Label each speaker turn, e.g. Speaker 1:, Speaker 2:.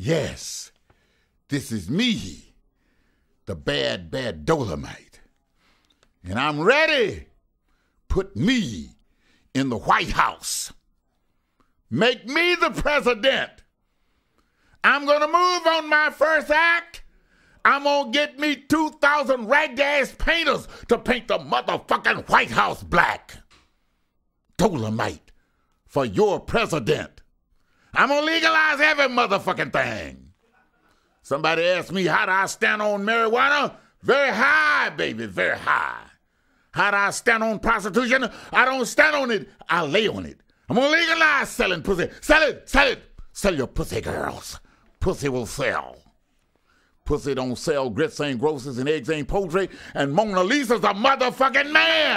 Speaker 1: Yes, this is me, the bad, bad Dolomite. And I'm ready. Put me in the White House. Make me the president. I'm going to move on my first act. I'm going to get me 2,000 ragged ass painters to paint the motherfucking White House black. Dolomite for your president. I'm gonna legalize every motherfucking thing. Somebody asked me, how do I stand on marijuana? Very high, baby, very high. How do I stand on prostitution? I don't stand on it, I lay on it. I'm gonna legalize selling pussy. Sell it, sell it. Sell your pussy, girls. Pussy will sell. Pussy don't sell, grits ain't grosses, and eggs ain't poultry, and Mona Lisa's a motherfucking man!